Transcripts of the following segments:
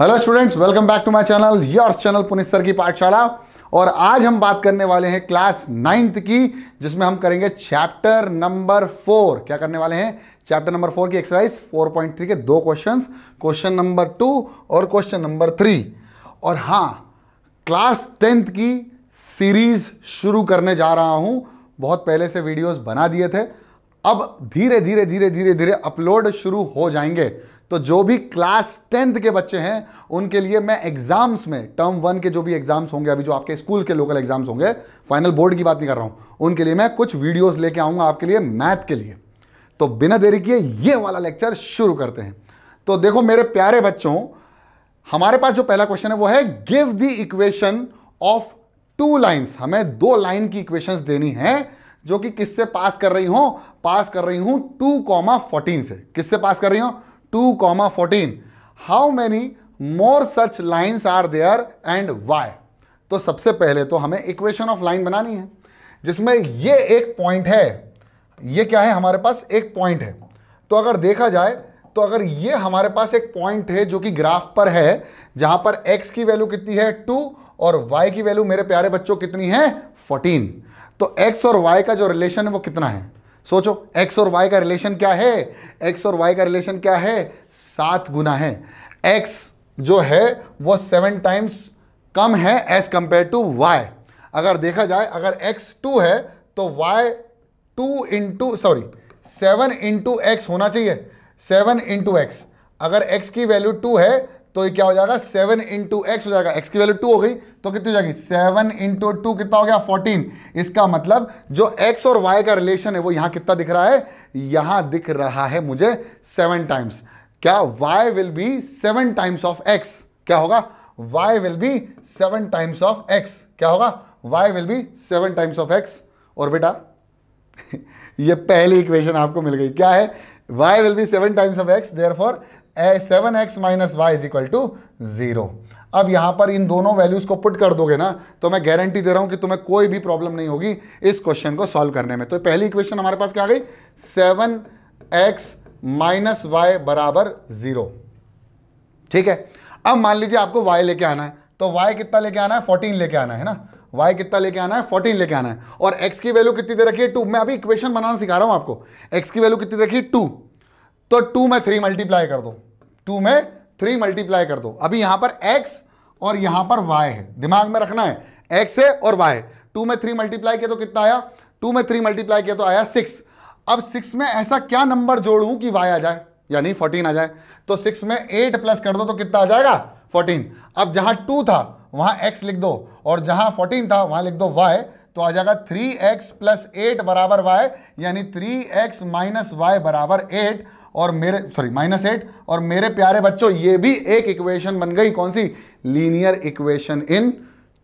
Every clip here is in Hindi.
hello students welcome back to my channel your channel Punit sir की पाठशाला और आज हम बात करने वाले हैं क्लास नाइन्थ की जिसमें हम करेंगे चैप्टर नंबर फोर क्या करने वाले हैं चैप्टर नंबर फोर की एक्सरसाइज 4.3 के दो क्वेश्चंस क्वेश्चन नंबर टू और क्वेश्चन नंबर थ्री और हाँ क्लास टेंथ की सीरीज शुरू करने जा रहा हूँ बहुत पहले से वीडियोज़ बना दिए थे अब धीरे धीरे धीरे धीरे धीरे अपलोड शुरू हो जाएंगे तो जो भी क्लास टेंथ के बच्चे हैं उनके लिए मैं एग्जाम्स में टर्म वन के जो भी एग्जाम्स होंगे अभी जो आपके स्कूल के लोकल एग्जाम्स होंगे फाइनल बोर्ड की बात नहीं कर रहा हूं उनके लिए मैं कुछ वीडियोस लेके आऊंगा आपके लिए मैथ के लिए तो बिना देरी किए ये वाला लेक्चर शुरू करते हैं तो देखो मेरे प्यारे बच्चों हमारे पास जो पहला क्वेश्चन है वो है give the equation of two lines हमें दो लाइन की इक्वेशन देनी है जो कि किससे पास कर रही हूं पास कर रही हूं टू कॉमा फोर्टीन से किससे पास कर रही हूं two comma fourteen how many more such lines are there and why तो सबसे पहले तो हमें इक्वेशन ऑफ लाइन बनानी है जिसमें ये एक पॉइंट है ये क्या है हमारे पास एक पॉइंट है तो अगर देखा जाए तो अगर ये हमारे पास एक पॉइंट है जो कि ग्राफ पर है जहां पर x की वैल्यू कितनी है 2 और y की वैल्यू मेरे प्यारे बच्चों कितनी है 14 तो x और y का जो रिलेशन है वो कितना है सोचो एक्स और वाई का रिलेशन क्या है एक्स और वाई का रिलेशन क्या है सात गुना है एक्स जो है वो सेवन टाइम्स कम है एज कंपेयर टू वाई अगर देखा जाए अगर एक्स टू है तो Y two into sorry seven into X होना चाहिए सेवन इंटू एक्स अगर एक्स की वैल्यू टू है तो ये क्या हो जाएगा सेवन इंटू एक्स हो जाएगा एक्स की वैल्यू टू हो गई तो कितनी हो जाएगी सेवन इंटू टू कितना हो गया फोर्टीन इसका मतलब जो एक्स और वाई का रिलेशन है वो यहां कितना दिख रहा है यहां दिख रहा है मुझे सेवन टाइम्स क्या Y will be seven times of X क्या होगा Y will be seven times of X क्या होगा Y will be seven times of X और बेटा ये पहली इक्वेशन आपको मिल गई क्या है y will be 7 times of x therefore seven X minus Y is equal to zero अब यहां पर इन दोनों वैल्यूज़ को पुट कर दोगे ना तो मैं गारंटी दे रहा हूं कि तुम्हें कोई भी प्रॉब्लम नहीं होगी इस क्वेश्चन को सॉल्व करने में तो पहली इक्वेशन हमारे पास क्या आ गई सेवन एक्स माइनस वाई बराबर ज़ीरो ठीक है अब मान लीजिए आपको वाई लेके आना है तो वाई कितना लेके आना है फोर्टीन लेके आना है ना वाई कितना लेके आना है फोर्टीन लेके आना है और एक्स की वैल्यू कितनी दे रखी है टू मैं अभी इक्वेशन बनाना सिखा रहा हूं आपको एक्स की वैल्यू कितनी रखी है टू तो टू में थ्री मल्टीप्लाई कर दो टू में थ्री मल्टीप्लाई कर दो अभी यहां पर एक्स और यहां पर वाई है दिमाग में रखना है एक्स है और वाई टू में थ्री मल्टीप्लाई किया तो कितना आया टू में थ्री मल्टीप्लाई किया तो आया सिक्स अब सिक्स में ऐसा क्या नंबर जोड़ू कि वाई आ जाए यानी फोर्टीन आ जाए तो सिक्स में एट प्लस कर दो तो कितना आ जाएगा फोर्टीन अब जहां टू था वहां एक्स लिख दो और जहां फोर्टीन था वहां लिख दो वाई तो आ जाएगा थ्री एक्स प्लस एट बराबर वाई यानी थ्री एक्स माइनस वाई बराबर एट और मेरे सॉरी माइनस एट और मेरे प्यारे बच्चों ये भी एक इक्वेशन बन गई कौन सी linear equation in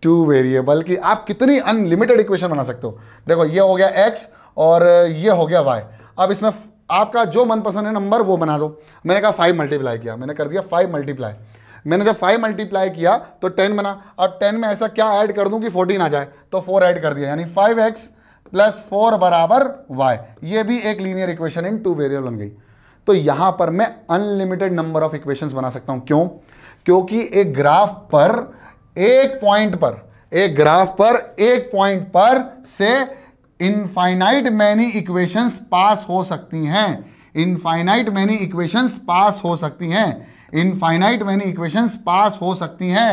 two variable की आप कितनी अनलिमिटेड इक्वेशन बना सकते हो देखो ये हो गया एक्स और ये हो गया वाई अब इसमें आपका जो मनपसंद है नंबर वो बना दो मैंने कहा फाइव मल्टीप्लाई किया मैंने कर दिया फाइव मल्टीप्लाई मैंने जब फाइव मल्टीप्लाई किया तो टेन बना अब टेन में ऐसा क्या ऐड कर दूं कि फोर्टीन आ जाए तो फोर ऐड कर दिया यानी फाइव एक्स प्लस फोर बराबर वाई ये भी एक linear equation in two variable बन गई तो यहां पर मैं अनलिमिटेड नंबर ऑफ इक्वेशंस बना सकता हूं क्यों क्योंकि एक ग्राफ पर एक पॉइंट पर एक ग्राफ पर एक पॉइंट पर से इनफाइनाइट मैनी इक्वेशंस पास हो सकती हैं इनफाइनाइट मैनी इक्वेशंस पास हो सकती हैं इनफाइनाइट मैनी इक्वेशंस पास हो सकती हैं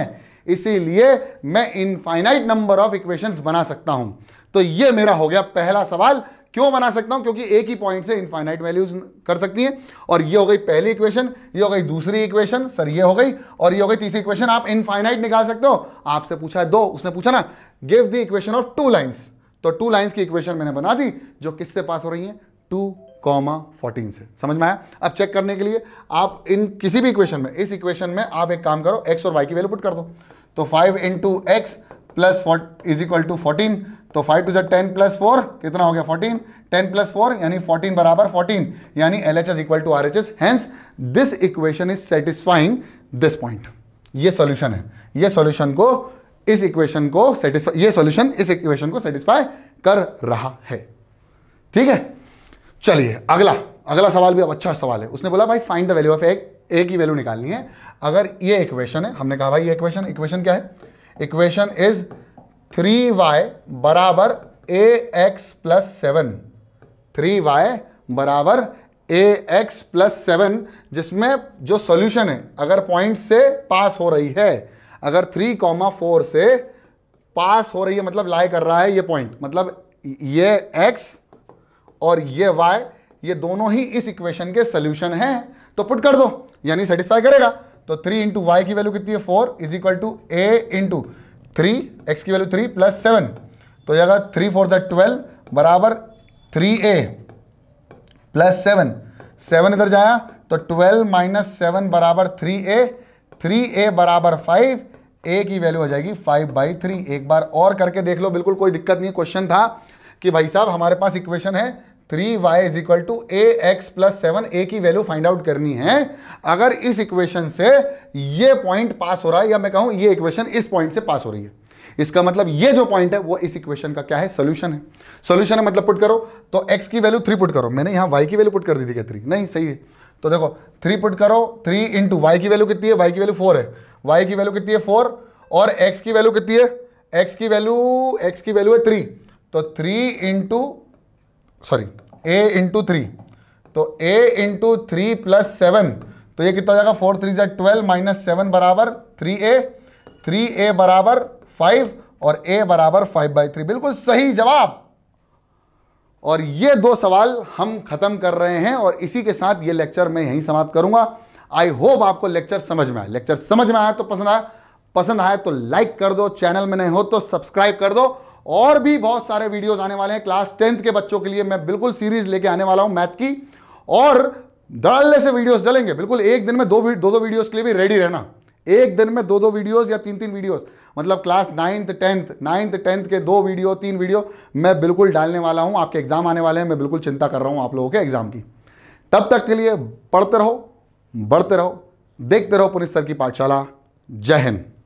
इसीलिए मैं इनफाइनाइट नंबर ऑफ इक्वेशंस बना सकता हूं तो ये मेरा हो गया पहला सवाल क्यों बना सकता हूं क्योंकि एक ही पॉइंट से इनफाइनाइट वैल्यूज कर सकती हैं और ये हो गई पहली इक्वेशन ये हो गई दूसरी इक्वेशन सर ये हो गई और ये हो गई तीसरी इक्वेशन आप इनफाइनाइट निकाल सकते हो आपसे पूछा है दो उसने पूछा ना give the equation of two lines तो टू लाइन्स की इक्वेशन मैंने बना दी जो किससे पास हो रही है टू कॉमा फोर्टीन से समझ में आया अब चेक करने के लिए आप इन किसी भी इक्वेशन में इस इक्वेशन में आप एक काम करो एक्स और वाई की वैल्यू पुट कर दो तो five into X plus is equal to fourteen तो फाइव टू जेड टेन प्लस फोर कितना हो गया फोर्टीन टेन प्लस फोर यानी फोर्टीन बराबर फोर्टीन यानी L H S equal to R H S hence this equation is satisfying this point ये सॉल्यूशन है ये सॉल्यूशन को इस इक्वेशन को सेटिस्फाई ये सॉल्यूशन इस इक्वेशन को सेटिस्फाई कर रहा है ठीक है चलिए अगला अगला सवाल भी अब अच्छा सवाल है उसने बोला भाई फाइंड द वैल्यू ऑफ एक ए की वैल्यू निकालनी है अगर ये इक्वेशन है हमने कहा भाई ये इक्वेशन इक्वेशन क्या है इक्वेशन इज थ्री वाई बराबर A X plus seven three Y बराबर ए एक्स प्लस सेवन जिसमें जो सॉल्यूशन है अगर पॉइंट से पास हो रही है अगर थ्री कॉमा फोर से पास हो रही है मतलब लाई कर रहा है ये पॉइंट मतलब ये एक्स और ये वाई ये दोनों ही इस इक्वेशन के सॉल्यूशन हैं तो पुट कर दो यानी सेटिस्फाई करेगा तो थ्री इंटू वाई की वैल्यू कितनी है four is equal to A into three X की वैल्यू थ्री प्लस सेवन तो हो जाएगा थ्री फोर द ट्वेल्व बराबर three A plus seven seven इधर जाया तो ट्वेल्व माइनस सेवन बराबर थ्री ए थ्री ए बराबर फाइव ए की वैल्यू हो जाएगी फाइव बाई थ्री एक बार और करके देख लो बिल्कुल कोई दिक्कत नहीं क्वेश्चन था कि भाई साहब हमारे पास इक्वेशन है three Y is equal to A X plus seven A की वैल्यू फाइंड आउट करनी है अगर इस इक्वेशन से ये पॉइंट पास हो रहा है या मैं कहूं ये इक्वेशन इस पॉइंट से पास हो रही है इसका मतलब ये जो पॉइंट है वो इस इक्वेशन का क्या है सोल्यूशन है सोल्यूशन है मतलब पुट करो तो एक्स की वैल्यू थ्री पुट करो मैंने यहां वाई की वैल्यू पुट कर दी थी क्या थ्री नहीं सही है तो देखो थ्री पुट करो थ्री इंटू वाई की वैल्यू कितनी है वाई की वैल्यू फोर है वाई की वैल्यू कितनी है फोर और एक्स की वैल्यू कितनी है एक्स की वैल्यू एक्स की वैल्यू है थ्री तो three into sorry A into three तो A into three plus seven तो ये कितना हो जाएगा फोर थ्री जेड ट्वेल्व माइनस सेवन बराबर थ्री ए थ्री ए बराबर फाइव और ए बराबर फाइव बाई थ्री बिल्कुल सही जवाब और ये दो सवाल हम ख़त्म कर रहे हैं और इसी के साथ ये लेक्चर मैं यहीं समाप्त करूंगा आई होप आपको लेक्चर समझ में आया लेक्चर समझ में आया तो पसंद आया पसंद आया तो लाइक कर दो चैनल में नहीं हो तो सब्सक्राइब कर दो और भी बहुत सारे वीडियोस आने वाले हैं क्लास टेंथ के बच्चों के लिए मैं बिल्कुल सीरीज लेके आने वाला हूं मैथ की और दड़ल से वीडियोस डलेंगे बिल्कुल एक दिन में दो दो दो वीडियोस के लिए भी रेडी रहना एक दिन में दो दो वीडियोस या तीन तीन वीडियोस मतलब class ninth tenth ninth tenth के दो वीडियो तीन वीडियो मैं बिल्कुल डालने वाला हूं आपके एग्जाम आने वाले हैं मैं बिल्कुल चिंता कर रहा हूं आप लोगों के एग्जाम की तब तक के लिए पढ़ते रहो बढ़ते रहो देखते रहो पुनिस सर की पाठशाला जय हिंद